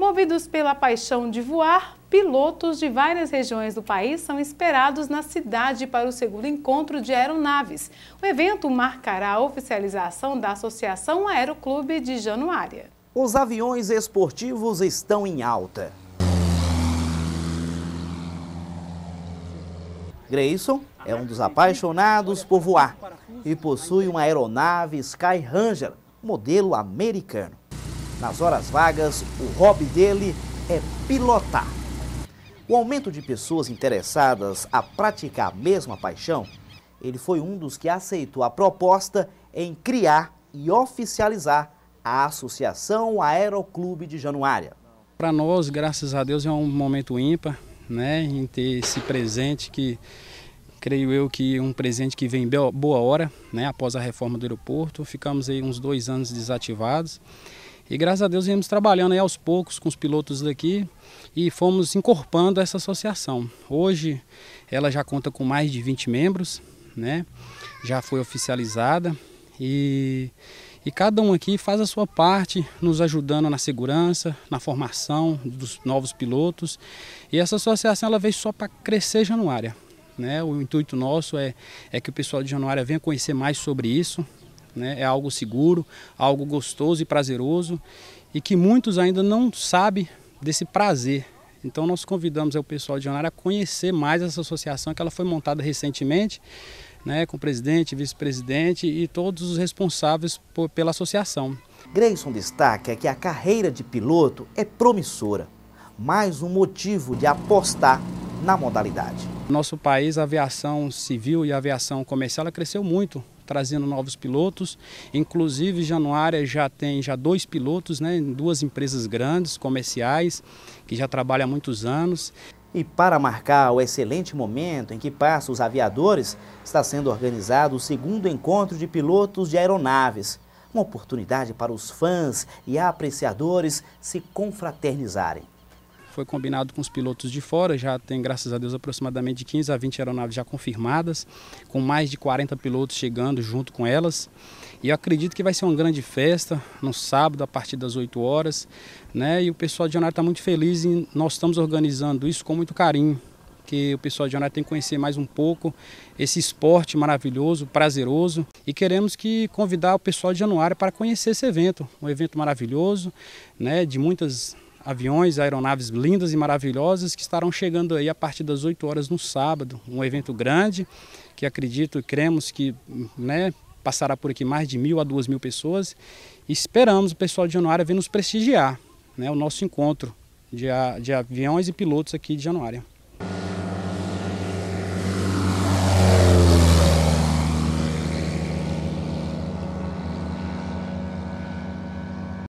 Movidos pela paixão de voar, pilotos de várias regiões do país são esperados na cidade para o segundo encontro de aeronaves. O evento marcará a oficialização da Associação Aeroclube de Januária. Os aviões esportivos estão em alta. Grayson é um dos apaixonados por voar e possui uma aeronave Sky Ranger, modelo americano. Nas horas vagas, o hobby dele é pilotar. O aumento de pessoas interessadas a praticar a mesma paixão, ele foi um dos que aceitou a proposta em criar e oficializar a Associação Aeroclube de Januária. Para nós, graças a Deus, é um momento ímpar, né, em ter esse presente que creio eu que um presente que vem boa hora, né, após a reforma do aeroporto. Ficamos aí uns dois anos desativados e graças a Deus viemos trabalhando aí aos poucos com os pilotos daqui e fomos incorporando essa associação. Hoje ela já conta com mais de 20 membros, né? Já foi oficializada e, e cada um aqui faz a sua parte, nos ajudando na segurança, na formação dos novos pilotos. E essa associação ela veio só para crescer Januária. Né? O intuito nosso é, é que o pessoal de Januária venha conhecer mais sobre isso, né? É algo seguro, algo gostoso e prazeroso e que muitos ainda não sabem desse prazer. Então nós convidamos o pessoal de Januário a conhecer mais essa associação que ela foi montada recentemente, né, com o presidente, vice-presidente e todos os responsáveis por, pela associação. Grayson destaca que a carreira de piloto é promissora, mais um motivo de apostar na modalidade. Nosso país, a aviação civil e a aviação comercial, ela cresceu muito trazendo novos pilotos. Inclusive, Januária já tem já dois pilotos, né, em duas empresas grandes, comerciais, que já trabalham há muitos anos. E para marcar o excelente momento em que passam os aviadores, está sendo organizado o segundo encontro de pilotos de aeronaves. Uma oportunidade para os fãs e apreciadores se confraternizarem. Foi combinado com os pilotos de fora, já tem, graças a Deus, aproximadamente de 15 a 20 aeronaves já confirmadas, com mais de 40 pilotos chegando junto com elas. E eu acredito que vai ser uma grande festa no sábado, a partir das 8 horas. Né? E o pessoal de Januário está muito feliz e nós estamos organizando isso com muito carinho. Que o pessoal de Januário tem que conhecer mais um pouco esse esporte maravilhoso, prazeroso. E queremos que convidar o pessoal de Januário para conhecer esse evento. Um evento maravilhoso, né? de muitas aviões, aeronaves lindas e maravilhosas que estarão chegando aí a partir das 8 horas no sábado. Um evento grande que acredito e cremos que né, passará por aqui mais de mil a duas mil pessoas. E esperamos o pessoal de Januária vir nos prestigiar né, o nosso encontro de, de aviões e pilotos aqui de Januária.